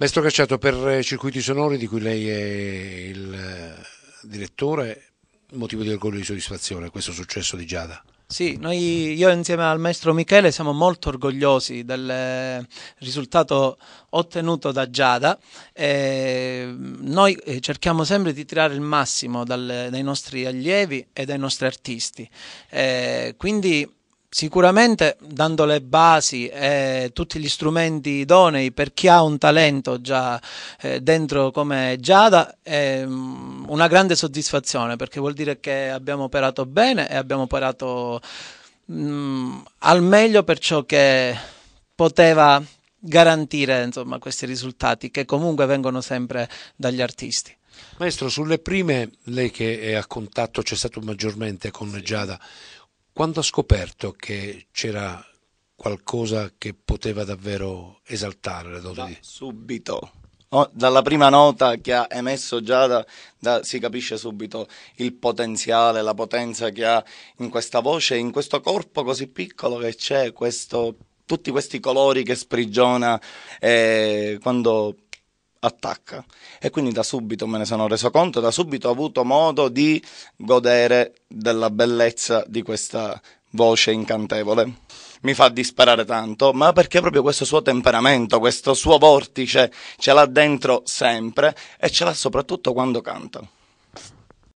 Maestro Cacciato, per eh, Circuiti Sonori, di cui lei è il eh, direttore, motivo di orgoglio e di soddisfazione questo successo di Giada? Sì, noi, io insieme al maestro Michele siamo molto orgogliosi del eh, risultato ottenuto da Giada. Eh, noi cerchiamo sempre di tirare il massimo dal, dai nostri allievi e dai nostri artisti. Eh, quindi sicuramente dando le basi e tutti gli strumenti idonei per chi ha un talento già eh, dentro come Giada è mm, una grande soddisfazione perché vuol dire che abbiamo operato bene e abbiamo operato mm, al meglio per ciò che poteva garantire insomma, questi risultati che comunque vengono sempre dagli artisti. Maestro, sulle prime, lei che è a contatto, c'è stato maggiormente con sì. Giada, quando ha scoperto che c'era qualcosa che poteva davvero esaltare le doti? Da, subito. Oh, dalla prima nota che ha emesso già da, si capisce subito il potenziale, la potenza che ha in questa voce, in questo corpo così piccolo che c'è, questo, tutti questi colori che sprigiona eh, quando attacca e quindi da subito me ne sono reso conto, da subito ho avuto modo di godere della bellezza di questa voce incantevole. Mi fa disperare tanto, ma perché proprio questo suo temperamento, questo suo vortice ce l'ha dentro sempre e ce l'ha soprattutto quando canta.